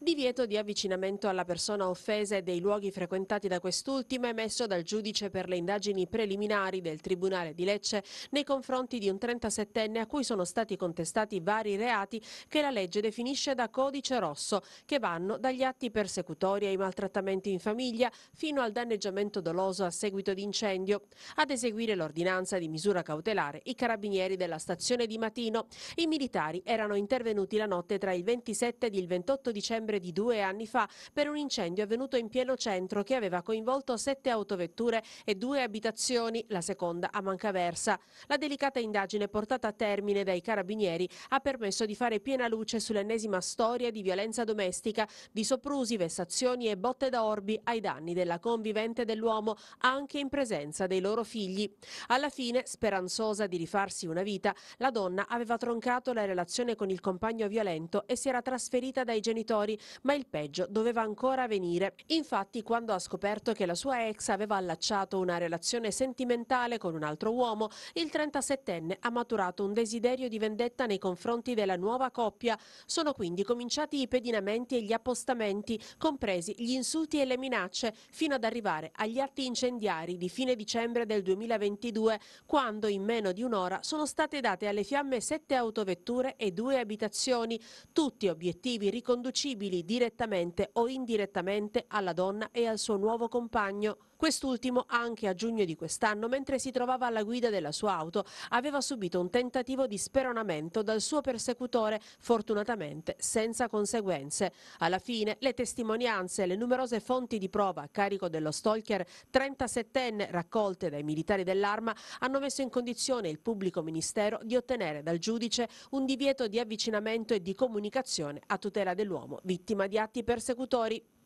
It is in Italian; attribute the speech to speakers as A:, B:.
A: Divieto di avvicinamento alla persona offesa e dei luoghi frequentati da quest'ultima emesso dal giudice per le indagini preliminari del Tribunale di Lecce nei confronti di un 37enne a cui sono stati contestati vari reati che la legge definisce da codice rosso, che vanno dagli atti persecutori ai maltrattamenti in famiglia fino al danneggiamento doloso a seguito di incendio. Ad eseguire l'ordinanza di misura cautelare i carabinieri della stazione di Matino. I militari erano intervenuti la notte tra il 27 ed il 28 dicembre novembre di due anni fa per un incendio avvenuto in pieno centro che aveva coinvolto sette autovetture e due abitazioni, la seconda a Mancaversa. La delicata indagine portata a termine dai carabinieri ha permesso di fare piena luce sull'ennesima storia di violenza domestica, di soprusi, vessazioni e botte da orbi ai danni della convivente dell'uomo, anche in presenza dei loro figli. Alla fine, speranzosa di rifarsi una vita, la donna aveva troncato la relazione con il compagno violento e si era trasferita dai genitori ma il peggio doveva ancora venire. Infatti, quando ha scoperto che la sua ex aveva allacciato una relazione sentimentale con un altro uomo, il 37enne ha maturato un desiderio di vendetta nei confronti della nuova coppia. Sono quindi cominciati i pedinamenti e gli appostamenti, compresi gli insulti e le minacce, fino ad arrivare agli atti incendiari di fine dicembre del 2022, quando in meno di un'ora sono state date alle fiamme sette autovetture e due abitazioni, tutti obiettivi riconducibili civili direttamente o indirettamente alla donna e al suo nuovo compagno. Quest'ultimo, anche a giugno di quest'anno, mentre si trovava alla guida della sua auto, aveva subito un tentativo di speronamento dal suo persecutore, fortunatamente senza conseguenze. Alla fine, le testimonianze e le numerose fonti di prova a carico dello stalker 37enne raccolte dai militari dell'arma hanno messo in condizione il pubblico ministero di ottenere dal giudice un divieto di avvicinamento e di comunicazione a tutela dell'uomo vittima di atti persecutori.